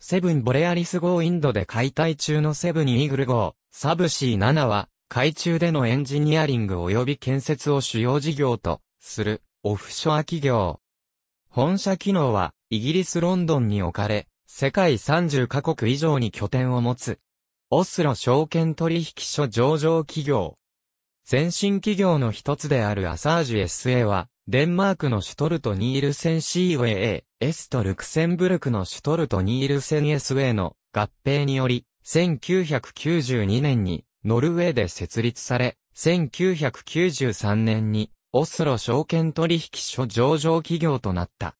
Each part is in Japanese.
セブンボレアリス号インドで解体中のセブンイーグル号、サブシー7は、海中でのエンジニアリング及び建設を主要事業とするオフショア企業。本社機能はイギリスロンドンに置かれ、世界30カ国以上に拠点を持つ。オスロ証券取引所上場企業。先進企業の一つであるアサージュ SA は、デンマークのシュトルト・ニールセン c a a S とルクセンブルクのシュトルト・ニールセン SA の合併により、1992年にノルウェーで設立され、1993年にオスロ証券取引所上場企業となった。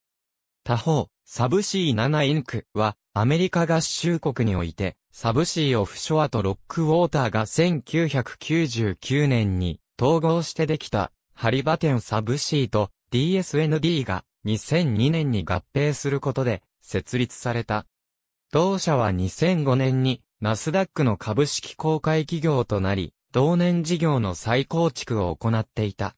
他方、サブシー7インクはアメリカ合衆国において、サブシーオフショアとロックウォーターが1999年に統合してできた、ハリバテンサブシーと DSND が2002年に合併することで設立された。同社は2005年にナスダックの株式公開企業となり、同年事業の再構築を行っていた。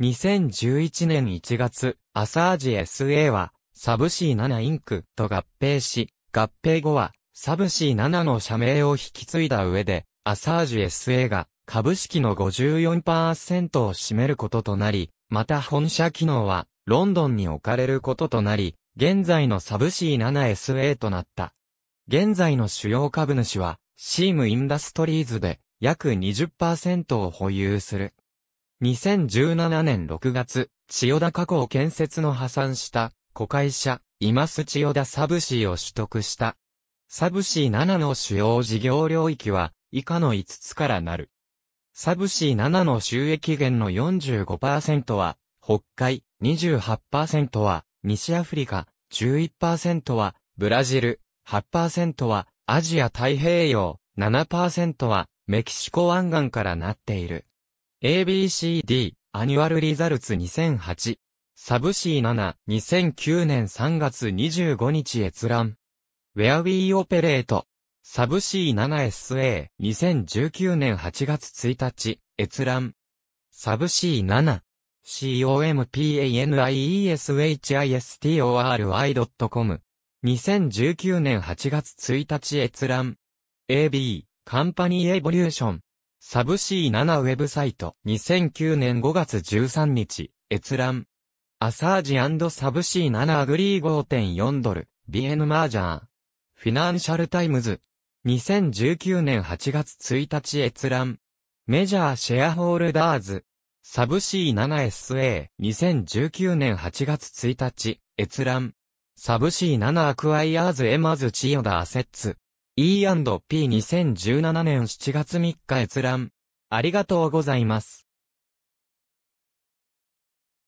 2011年1月、アサージ SA はサブシー7インクと合併し、合併後は、サブ C7 の社名を引き継いだ上で、アサージュ SA が株式の54%を占めることとなり、また本社機能はロンドンに置かれることとなり、現在のサブ C7SA となった。現在の主要株主は、シームインダストリーズで約20%を保有する。2017年6月、千代田加工建設の破産した、子会社、今須千代田サブシーを取得した。サブシー7の主要事業領域は、以下の5つからなる。サブシー7の収益源の45%は、北海、28%は、西アフリカ、11%は、ブラジル、8%は、アジア太平洋、7%は、メキシコ湾岸からなっている。ABCD、アニュアルリザルツ2008。サブシー7、2009年3月25日閲覧。Where We Operate。サブ C7SA、2019年8月1日、閲覧。サブ C7。companieshistor.com y。2019年8月1日閲覧。AB、カンパニーエボリューション。サブ C7 ウェブサイト。2009年5月13日、閲覧。アサージサブシー7アグリー5.4ドル、BN マージャー。フィナンシャルタイムズ。2019年8月1日閲覧。メジャーシェアホールダーズ。サブ C7SA。2019年8月1日閲覧。サブ C7 アクアイアーズエマズチオダアセッツ。E&P2017 年7月3日閲覧。ありがとうございます。